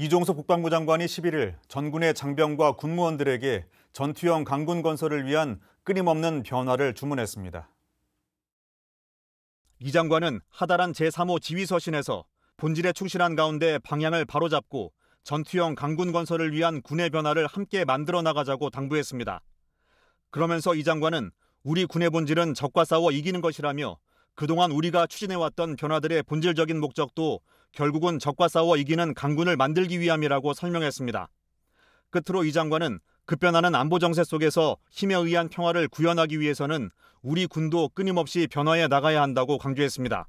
이종석 국방부 장관이 11일 전군의 장병과 군무원들에게 전투형 강군 건설을 위한 끊임없는 변화를 주문했습니다. 이 장관은 하다란 제3호 지휘서신에서 본질에 충실한 가운데 방향을 바로잡고 전투형 강군 건설을 위한 군의 변화를 함께 만들어 나가자고 당부했습니다. 그러면서 이 장관은 우리 군의 본질은 적과 싸워 이기는 것이라며 그동안 우리가 추진해왔던 변화들의 본질적인 목적도 결국은 적과 싸워 이기는 강군을 만들기 위함이라고 설명했습니다. 끝으로 이 장관은 급변하는 안보 정세 속에서 힘에 의한 평화를 구현하기 위해서는 우리 군도 끊임없이 변화해 나가야 한다고 강조했습니다.